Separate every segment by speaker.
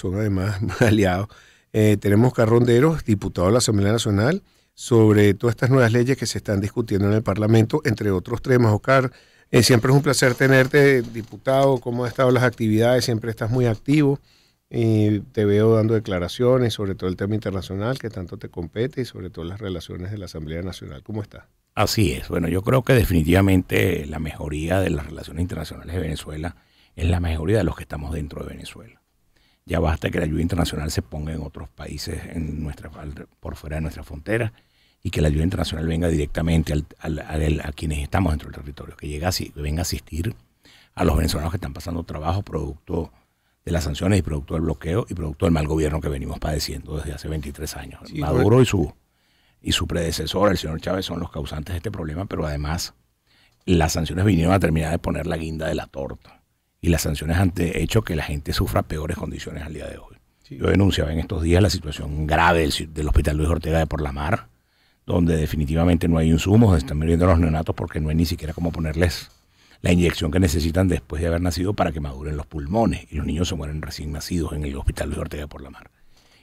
Speaker 1: son además aliados, eh, tenemos Ronderos, diputado de la Asamblea Nacional, sobre todas estas nuevas leyes que se están discutiendo en el Parlamento, entre otros temas. Oscar, eh, siempre es un placer tenerte, diputado, cómo han estado las actividades, siempre estás muy activo. Y eh, te veo dando declaraciones sobre todo el tema internacional que tanto te compete y sobre todo las relaciones de la Asamblea Nacional. ¿Cómo está?
Speaker 2: Así es. Bueno, yo creo que definitivamente la mejoría de las relaciones internacionales de Venezuela es la mejoría de los que estamos dentro de Venezuela. Ya basta que la ayuda internacional se ponga en otros países en nuestra, por fuera de nuestra frontera y que la ayuda internacional venga directamente a quienes estamos dentro del territorio, que, llega a, venga a asistir a los venezolanos que están pasando trabajo producto de las sanciones y producto del bloqueo y producto del mal gobierno que venimos padeciendo desde hace 23 años. Maduro y su, y su predecesor, el señor Chávez, son los causantes de este problema, pero además las sanciones vinieron a terminar de poner la guinda de la torta y las sanciones han hecho que la gente sufra peores condiciones al día de hoy. Yo denunciaba en estos días la situación grave del, Hospital Luis Ortega de Por la Mar, donde definitivamente no hay insumos, están muriendo los neonatos porque no hay ni siquiera cómo ponerles la inyección que necesitan después de haber nacido para que maduren los pulmones y los niños se mueren recién nacidos en el Hospital Luis Ortega de Por la Mar.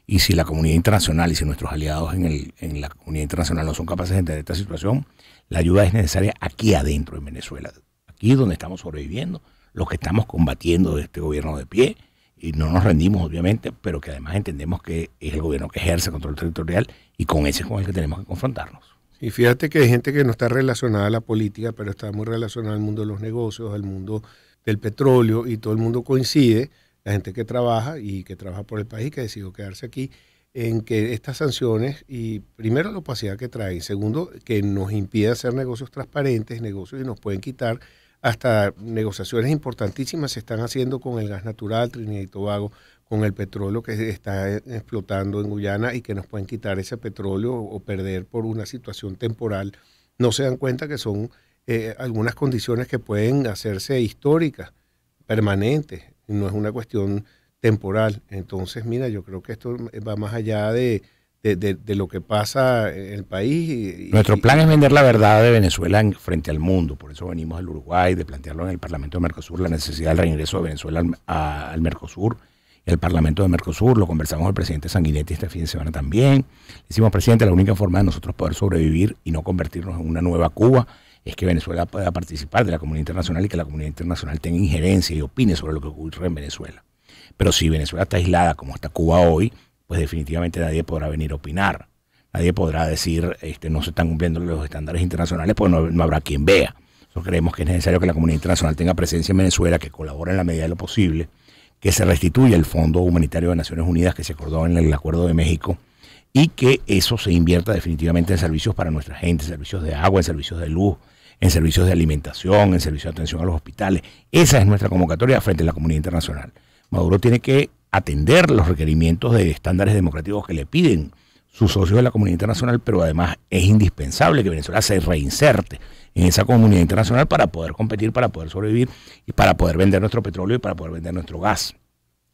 Speaker 2: Y si la comunidad internacional y si nuestros aliados en, en la comunidad internacional no son capaces de entender esta situación, la ayuda es necesaria aquí adentro en Venezuela, aquí donde estamos sobreviviendo, los que estamos combatiendo de este gobierno de pie y no nos rendimos obviamente, pero que además entendemos que es el gobierno que ejerce control territorial y con ese es con el que tenemos que
Speaker 1: confrontarnos. Y fíjate que hay gente que no está relacionada a la política, pero está muy relacionada al mundo de los negocios, al mundo del petróleo y todo el mundo coincide, la gente que trabaja y que trabaja por el país y que decidió quedarse aquí, en que estas sanciones, y primero la opacidad que traen, segundo, que nos impide hacer negocios transparentes, negocios y nos pueden quitar hasta negociaciones importantísimas se están haciendo con el gas natural, Trinidad y Tobago, con el petróleo que está eh, explotando en Guyana y que nos pueden quitar ese petróleo o perder por una situación temporal. No se dan cuenta que son eh, algunas condiciones que pueden hacerse históricas, permanentes, no es una cuestión temporal. Entonces, mira, yo creo que esto va más allá de, de, lo que pasa en el país.
Speaker 2: Nuestro plan es vender la verdad de Venezuela en, frente al mundo,
Speaker 1: por eso venimos al
Speaker 2: Uruguay, de plantearlo en el Parlamento de Mercosur, la necesidad del reingreso de Venezuela al, al Mercosur, el Parlamento de Mercosur, lo conversamos con el presidente Sanguinetti este fin de semana también, le decimos, presidente, la única forma de nosotros poder sobrevivir y no convertirnos en una nueva Cuba es que Venezuela pueda participar de la comunidad internacional y que la comunidad internacional tenga injerencia y opine sobre lo que ocurre en Venezuela. Pero si Venezuela está aislada como está Cuba hoy, pues definitivamente nadie podrá venir a opinar. Nadie podrá decir, este, no se están cumpliendo los estándares internacionales, pues no, habrá quien vea. Nosotros creemos que es necesario que la comunidad internacional tenga presencia en Venezuela, que colabore en la medida de lo posible, que se restituya el Fondo Humanitario de Naciones Unidas que se acordó en el Acuerdo de México y que eso se invierta definitivamente en servicios para nuestra gente, servicios de agua, en servicios de luz, en servicios de alimentación, en servicios de atención a los hospitales. Esa es nuestra convocatoria frente a la comunidad internacional. Maduro tiene que atender los requerimientos de estándares democráticos que le piden sus socios de la comunidad internacional, pero además es indispensable que Venezuela se reinserte en esa comunidad internacional para poder competir, para poder sobrevivir y para poder vender nuestro petróleo y para poder vender nuestro gas.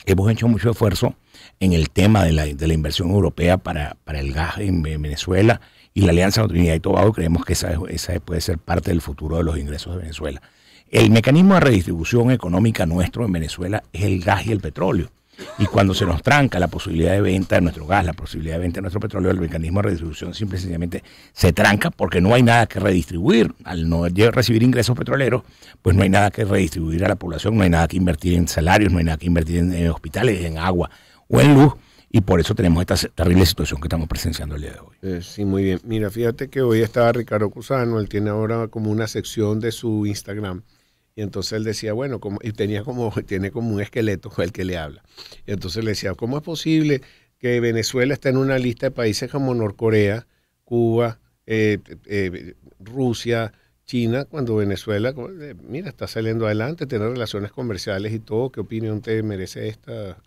Speaker 2: Hemos hecho mucho esfuerzo en el tema de la, de la inversión europea para, el gas en Venezuela y la Alianza de Trinidad y Tobago. Creemos que esa, esa puede ser parte del futuro de los ingresos de Venezuela. El mecanismo de redistribución económica nuestro en Venezuela es el gas y el petróleo. Y cuando se nos tranca la posibilidad de venta de nuestro gas, la posibilidad de venta de nuestro petróleo, el mecanismo de redistribución simple y sencillamente se tranca porque no hay nada que redistribuir. Al no recibir ingresos petroleros, pues no hay nada que redistribuir a la población, no hay nada que invertir en salarios, no hay nada que invertir en, hospitales, en agua o en luz. Y por eso tenemos esta terrible situación que estamos presenciando el día de
Speaker 1: hoy. Eh, sí, muy bien. Mira, fíjate que hoy estaba Ricardo Cusano, él tiene ahora como una sección de su Instagram y entonces él decía, bueno, como, y tenía como, tiene como un esqueleto el que le habla. Y entonces le decía, ¿cómo es posible que Venezuela esté en una lista de países como Norcorea, Cuba, eh, eh, Rusia, China, cuando Venezuela, eh, mira, está saliendo adelante, tiene relaciones comerciales y todo? ¿Qué opinión te merece esta?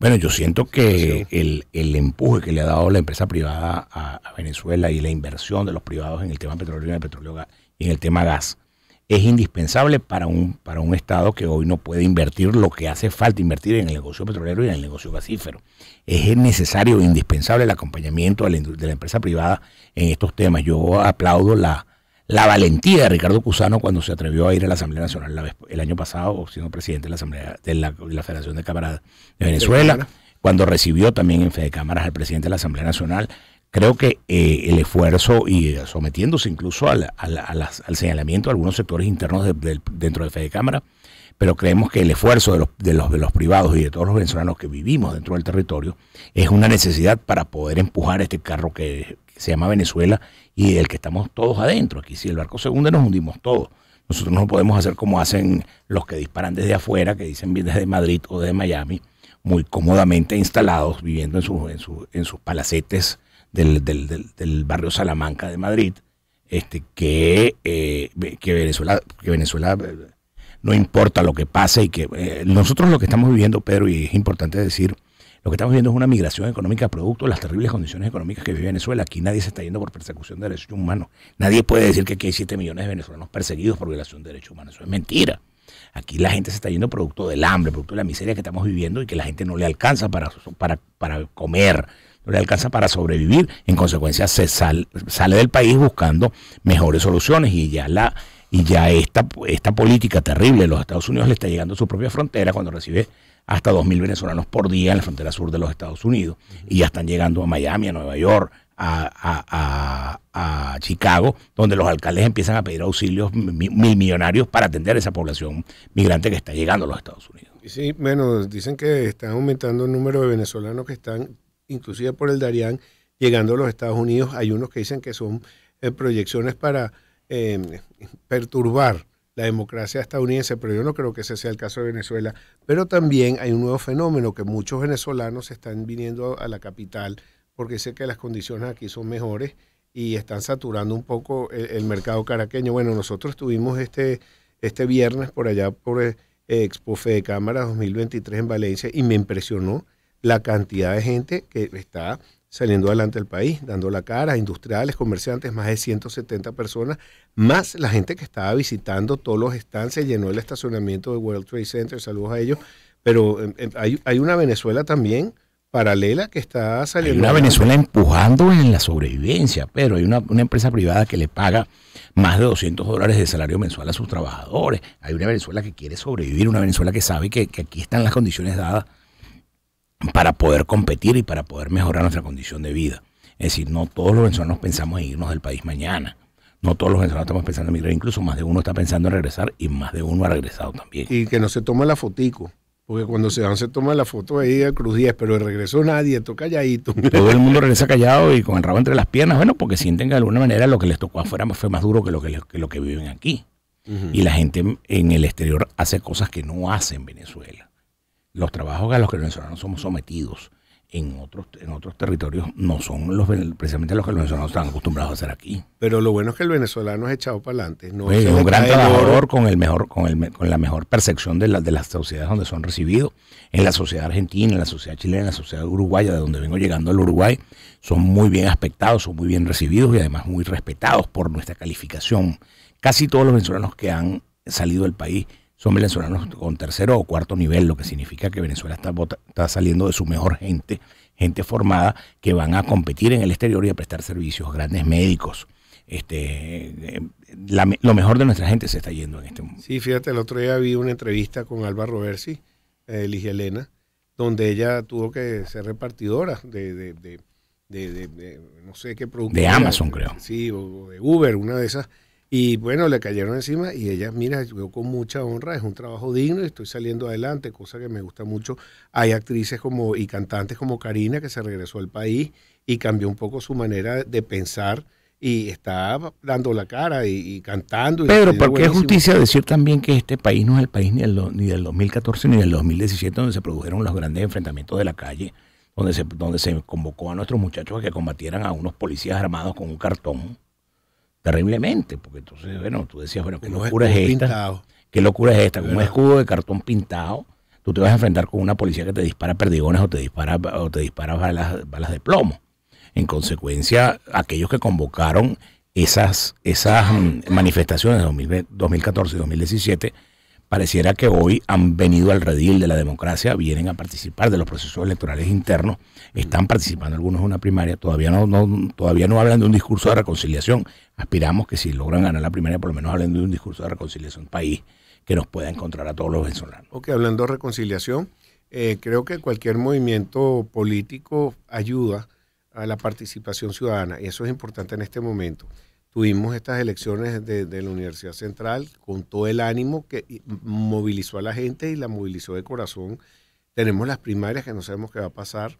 Speaker 2: Bueno, yo siento que el, empuje que le ha dado la empresa privada a, Venezuela y la inversión de los privados en el tema petróleo petróleo, y en el tema gas es indispensable para un, para un Estado que hoy no puede invertir lo que hace falta invertir en el negocio petrolero y en el negocio gasífero. Es necesario e indispensable el acompañamiento de la, empresa privada en estos temas. Yo aplaudo la, la valentía de Ricardo Cusano cuando se atrevió a ir a la Asamblea Nacional el año pasado, siendo presidente de la Asamblea de la, Federación de Cámaras de Venezuela, cuando recibió también en de Cámaras al presidente de la Asamblea Nacional creo que eh, el esfuerzo y eh, sometiéndose incluso al, señalamiento de algunos sectores internos dentro de Fede Cámara, pero creemos que el esfuerzo de los, de los, privados y de todos los venezolanos que vivimos dentro del territorio es una necesidad para poder empujar este carro que, se llama Venezuela y del que estamos todos adentro. Aquí si el barco se hunde nos hundimos todos. Nosotros no podemos hacer como hacen los que disparan desde afuera, que dicen bien desde Madrid o desde Miami, muy cómodamente instalados, viviendo en, en, en sus palacetes del, del, del, barrio Salamanca de Madrid, este, que, eh, que, Venezuela, que Venezuela eh, no importa lo que pase y que eh, nosotros lo que estamos viviendo, Pedro, y es importante decir, lo que estamos viendo es una migración económica producto de las terribles condiciones económicas que vive Venezuela. Aquí nadie se está yendo por persecución de derechos humanos. Nadie puede decir que aquí hay 7 millones de venezolanos perseguidos por violación de derechos humanos. Eso es mentira. Aquí la gente se está yendo producto del hambre, producto de la miseria que estamos viviendo y que la gente no le alcanza para, para, para comer no le alcanza para sobrevivir. En consecuencia, se sale del país buscando mejores soluciones y ya la y ya esta, esta política terrible de los Estados Unidos le está llegando a su propia frontera cuando recibe hasta 2.000 venezolanos por día en la frontera sur de los Estados Unidos. Y ya están llegando a Miami, a Nueva York, a, a Chicago, donde los alcaldes empiezan a pedir auxilios mil millonarios para atender a esa población migrante que está llegando a los Estados
Speaker 1: Unidos. Sí, bueno, dicen que están aumentando el número de venezolanos que están inclusive por el Darián, llegando a los Estados Unidos. Hay unos que dicen que son eh, proyecciones para em, perturbar la democracia estadounidense, pero yo no creo que ese sea el caso de Venezuela. Pero también hay un nuevo fenómeno que muchos venezolanos están viniendo a la capital porque sé que las condiciones aquí son mejores y están saturando un poco el, mercado caraqueño. Bueno, nosotros estuvimos este, este viernes por allá por eh, Expo Fe de Cámara 2023 en Valencia y me impresionó la cantidad de gente que está saliendo adelante del país, dando la cara, industriales, comerciantes, más de 170 personas, más la gente que estaba visitando todos los estantes, llenó el estacionamiento de World Trade Center, saludos a ellos, pero em, em, hay, una Venezuela también paralela que está saliendo. Hay una Venezuela
Speaker 2: empujando en la sobrevivencia, pero hay una, empresa privada que le paga más de 200 dólares de salario mensual a sus trabajadores. Hay una Venezuela que quiere sobrevivir, una Venezuela que sabe que, que aquí están las condiciones dadas para poder competir y para poder mejorar nuestra condición de vida. Es decir, no todos los venezolanos pensamos en irnos del país mañana. No todos los venezolanos estamos pensando en migrar, incluso más de uno está pensando en regresar y más de uno ha
Speaker 1: regresado también. Y que no se toma la fotico. Porque cuando se van se toma la foto ahí a Cruz 10, pero el regreso nadie, todo calladito. Todo el mundo
Speaker 2: regresa callado y con el rabo entre las piernas, bueno, porque sienten que de alguna manera lo que les tocó afuera fue más duro que lo que, lo que viven aquí. Y la gente en el exterior hace cosas que no hace en Venezuela los trabajos a los que los venezolanos somos sometidos en otros, en otros territorios no son los precisamente los que los venezolanos están acostumbrados a hacer aquí.
Speaker 1: Pero lo bueno es que el venezolano es echado para adelante. No pues, es un gran trabajador
Speaker 2: con, el mejor, con, el, con la mejor percepción de, las de las sociedades donde son recibidos. En la sociedad argentina, en la sociedad chilena, en la sociedad uruguaya, de donde vengo llegando al Uruguay, son muy bien aspectados, son muy bien recibidos y además muy respetados por nuestra calificación. Casi todos los venezolanos que han salido del país son venezolanos con tercero o cuarto nivel, lo que significa que Venezuela está, saliendo de su mejor gente, gente formada que van a competir en el exterior y a prestar servicios, grandes médicos. Este, eh, lo mejor de nuestra gente se está yendo en este
Speaker 1: momento. Sí, fíjate, el otro día vi una entrevista con Alba Roversi, eh, Ligia Elena, donde ella tuvo que ser repartidora de, de, de, de no sé qué producto. De Amazon, creo. Sí, o de Uber, una de esas y bueno, le cayeron encima y ella, mira, yo con mucha honra, es un trabajo digno y estoy saliendo adelante, cosa que me gusta mucho. Hay actrices como y cantantes como Karina que se regresó al país y cambió un poco su manera de pensar y está dando la cara y, cantando. Y ¿por qué es justicia decir
Speaker 2: también que este país no es el país ni del, ni del 2014 ni del 2017 donde se produjeron los grandes enfrentamientos de la calle, donde donde se convocó a nuestros muchachos a que combatieran a unos policías armados con un cartón? terriblemente, porque entonces, bueno, tú decías, bueno, qué locura es esta, qué locura es esta, con un escudo de cartón pintado, tú te vas a enfrentar con una policía que te dispara perdigones o te dispara, o te dispara balas, balas de plomo. En consecuencia, aquellos que convocaron esas, esas mm, manifestaciones de 2014 y 2017 pareciera que hoy han venido al redil de la democracia, vienen a participar de los procesos electorales internos, están participando algunos en una primaria, todavía no, todavía no hablan de un discurso de reconciliación. Aspiramos que si logran ganar la primaria, por lo menos hablen de un discurso de reconciliación país que nos pueda
Speaker 1: encontrar a todos los venezolanos. Ok, hablando de reconciliación, eh, creo que cualquier movimiento político ayuda a la participación ciudadana y eso es importante en este momento tuvimos estas elecciones de, la Universidad Central con todo el ánimo que movilizó a la gente y la movilizó de corazón. Tenemos las primarias que no sabemos qué va a pasar.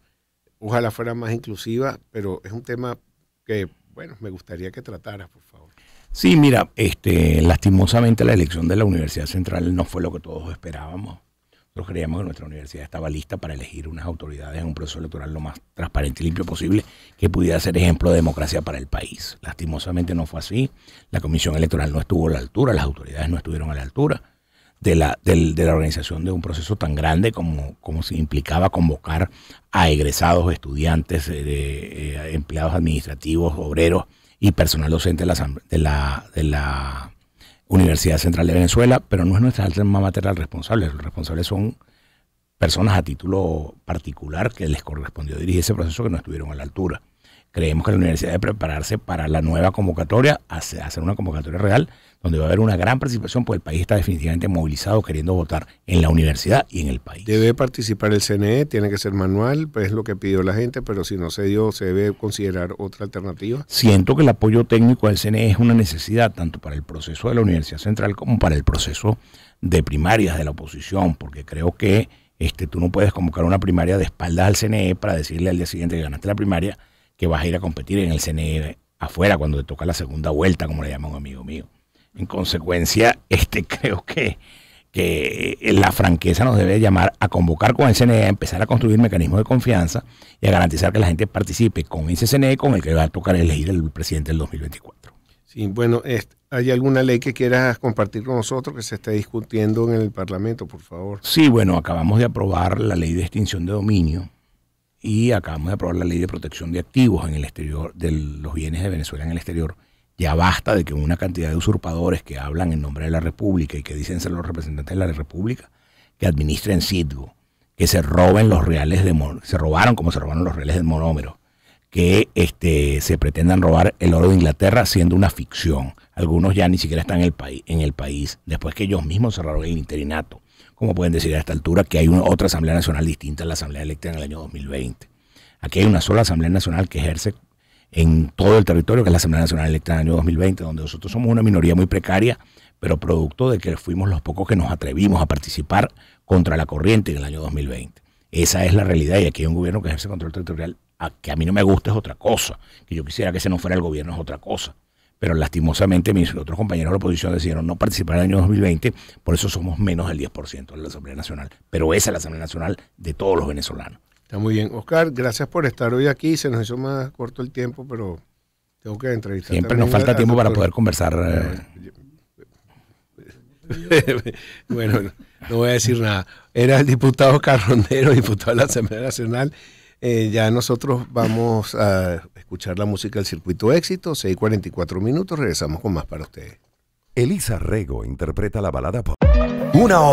Speaker 1: Ojalá fuera más inclusiva, pero es un tema que, bueno, me gustaría que trataras, por favor.
Speaker 2: Sí, mira, este, lastimosamente la elección de la Universidad Central no fue lo que todos esperábamos. Nosotros creíamos que nuestra universidad estaba lista para elegir unas autoridades en un proceso electoral lo más transparente y limpio posible, que pudiera ser ejemplo de democracia para el país. Lastimosamente no fue así. La comisión electoral no estuvo a la altura, las autoridades no estuvieron a la altura de la, de la organización de un proceso tan grande como, como se implicaba convocar a egresados, estudiantes, eh, eh, empleados administrativos, obreros y personal docente de la, de la Universidad Central de Venezuela, pero no es nuestra alma mater responsable. Los responsables son personas a título particular que les correspondió dirigir ese proceso que no estuvieron a la altura. Creemos que la universidad debe prepararse para la nueva convocatoria, hacer una convocatoria real, donde va a haber una gran participación, porque el país está definitivamente movilizado queriendo votar en la universidad
Speaker 1: y en el país. Debe participar el CNE, tiene que ser manual, pues es lo que pidió la gente, pero si no se dio, se debe considerar otra alternativa.
Speaker 2: Siento que el apoyo técnico del CNE es una necesidad, tanto para el proceso de la Universidad Central como para el proceso de primarias de la oposición, porque creo que este, tú no puedes convocar una primaria de espaldas al CNE para decirle al día siguiente que ganaste la primaria vas a ir a competir en el CNE afuera cuando te toca la segunda vuelta, como le llama un amigo mío. En consecuencia, este creo que, que eh, la franqueza nos debe llamar a convocar con el CNE, a empezar a construir mecanismos de confianza y a garantizar que la gente participe con ese CNE con el que va a tocar elegir el presidente del 2024.
Speaker 1: Sí, bueno, ¿hay alguna ley que quieras compartir con nosotros que se esté discutiendo en el Parlamento, por favor? Sí,
Speaker 2: bueno, acabamos de aprobar la ley de extinción de dominio y acabamos de aprobar la ley de protección de activos en el exterior, de los bienes de Venezuela en el exterior. Ya basta de que una cantidad de usurpadores que hablan en nombre de la República y que dicen ser los representantes de la República, que administren Citgo, que se roben los reales de se robaron como se robaron los reales del monómero, que este, se pretendan robar el oro de Inglaterra siendo una ficción. Algunos ya ni siquiera están en el, país, en el país, después que ellos mismos cerraron el interinato como pueden decir a esta altura, que hay una, otra Asamblea Nacional distinta a la Asamblea electa en el año 2020. Aquí hay una sola Asamblea Nacional que ejerce en todo el territorio, que es la Asamblea Nacional electa en el año 2020, donde nosotros somos una minoría muy precaria, pero producto de que fuimos los pocos que nos atrevimos a participar contra la corriente en el año 2020. Esa es la realidad y aquí hay un gobierno que ejerce control territorial, a que a mí no me gusta es otra cosa, que yo quisiera que ese no fuera el gobierno es otra cosa pero lastimosamente mis otros compañeros de la oposición decidieron no participar en el año 2020, por eso somos menos del 10% de la
Speaker 1: Asamblea Nacional,
Speaker 2: pero esa es la Asamblea Nacional de todos los venezolanos.
Speaker 1: Está muy bien. Oscar, gracias por estar hoy aquí, se nos hizo más corto el tiempo, pero tengo que entrevistar. Siempre nos falta tiempo para
Speaker 2: poder conversar. Eh.
Speaker 1: bueno, no voy a decir nada. Era el diputado Carrondero, diputado de la Asamblea Nacional. Eh, ya nosotros vamos a escuchar la música del circuito éxito, 6.44 minutos, regresamos con más para ustedes. Elisa Rego interpreta la balada por... Una